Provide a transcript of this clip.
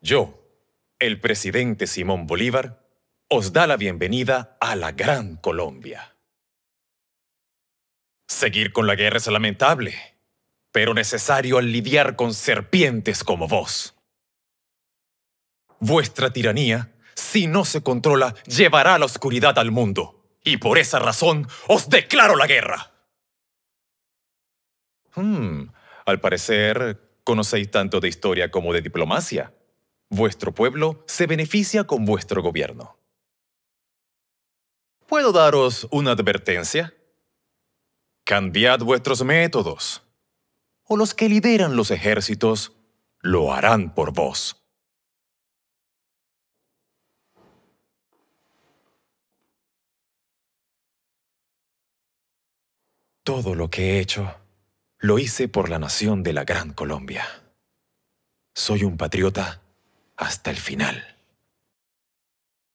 Yo, el presidente Simón Bolívar, os da la bienvenida a la Gran Colombia. Seguir con la guerra es lamentable, pero necesario al lidiar con serpientes como vos. Vuestra tiranía, si no se controla, llevará la oscuridad al mundo, y por esa razón os declaro la guerra. Hmm, al parecer, conocéis tanto de historia como de diplomacia. Vuestro pueblo se beneficia con vuestro gobierno. ¿Puedo daros una advertencia? Cambiad vuestros métodos, o los que lideran los ejércitos lo harán por vos. Todo lo que he hecho lo hice por la nación de la Gran Colombia. Soy un patriota hasta el final.